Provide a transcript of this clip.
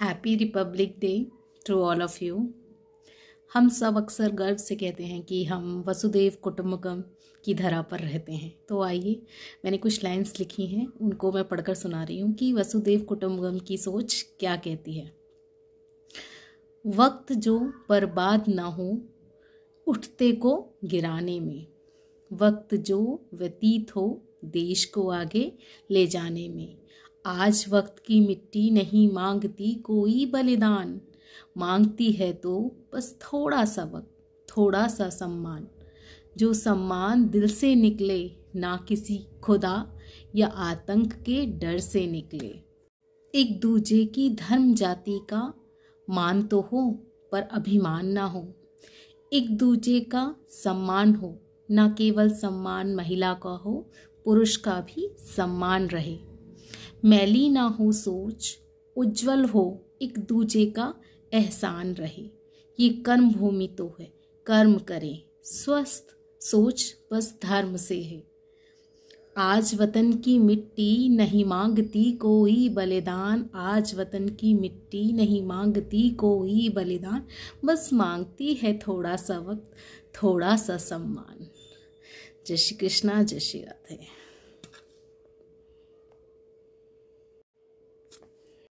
happy republic day to all of you हम सब अक्सर गर्व से कहते हैं कि हम वसुदेव कुटुम्बकम की धरा पर रहते हैं तो आइए मैंने कुछ लाइंस लिखी हैं उनको मैं पढ़कर सुना रही हूँ कि वसुदेव कुटुम्बकम की सोच क्या कहती है वक्त जो बर्बाद ना हो उठते को गिराने में वक्त जो व्यतीत हो देश को आगे ले जाने में आज वक्त की मिट्टी नहीं मांगती कोई बलिदान मांगती है तो बस थोड़ा सा वक्त थोड़ा सा सम्मान जो सम्मान दिल से निकले ना किसी खुदा या आतंक के डर से निकले एक दूजे की धर्म जाति का मान तो हो पर अभिमान ना हो एक दूजे का सम्मान हो ना केवल सम्मान महिला का हो पुरुष का भी सम्मान रहे मैली ना हो सोच उज्जवल हो एक दूजे का एहसान रहे ये कर्म भूमि तो है कर्म करें स्वस्थ सोच बस धर्म से है आज वतन की मिट्टी नहीं मांगती कोई बलिदान आज वतन की मिट्टी नहीं मांगती कोई बलिदान बस मांगती है थोड़ा सा वक्त थोड़ा सा सम्मान जय श्री कृष्णा जय श्री राधे